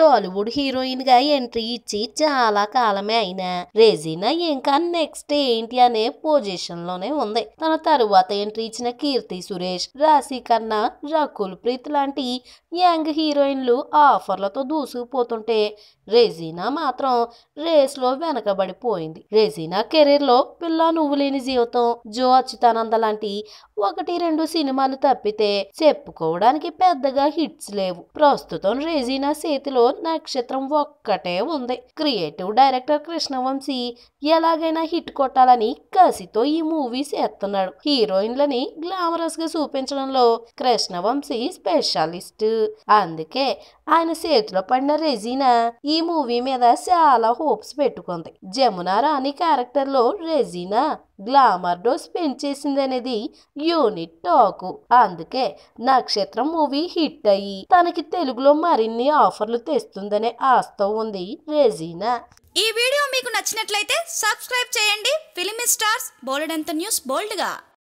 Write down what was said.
Tollywood heroine గా entry ఇచ్చి చాలా కాలమే అయినా రెజీనా ఇంకా నెక్స్ట్ ఏంటి అనే పొజిషన్ లోనే ఉంది తన తరువాత ఎంట్రీ ఇచ్చిన కీర్తి సురేష్ రాశి కన్నా రకుల్ ప్రీత్ లాంటి యంగ్ హీరోయిన్లు ఆఫర్లతో దూసుకుపోతుంటే రెజీనా మాత్రం రేస్ లో వెనకబడిపోయింది రెజీనా కెరీర్ లో పిల్ల నువ్వు లేని జీవితం జో అచ్యుతానంద లాంటి ఒకటి రెండు సినిమాలు తప్పితే చెప్పుకోవడానికి పెద్దగా హిట్స్ లేవు ప్రస్తుతం రెజీనా చేతిలో నక్షత్రం ఒక్కటే ఉంది క్రియేటివ్ డైరెక్టర్ కృష్ణవంశీ ఎలాగైనా హిట్ కొట్టాలని కసితో ఈ మూవీస్ ఎత్తున్నాడు హీరోయిన్లని గ్లామరస్ గా చూపించడంలో కృష్ణవంశీ స్పెషలిస్ట్ అందుకే ఆయన చేతిలో పడిన రెజీనా ఈ మూవీ మీద చాలా హోప్స్ పెట్టుకుంది జమునారాణి క్యారెక్టర్ లో రెజీనా గ్లామర్ డోస్ అనేది యూనిట్ టాకు అందుకే నక్షత్రం మూవీ హిట్ అయ్యి తనకి తెలుగులో మరిన్ని ఆఫర్లు తెస్తుందనే ఆస్త ఉంది రెజీనా ఈ వీడియో మీకు నచ్చినట్లయితే సబ్స్క్రైబ్ చేయండి ఫిలిమి స్టార్స్ బోల్డ్ అంత న్యూస్ బోల్డ్గా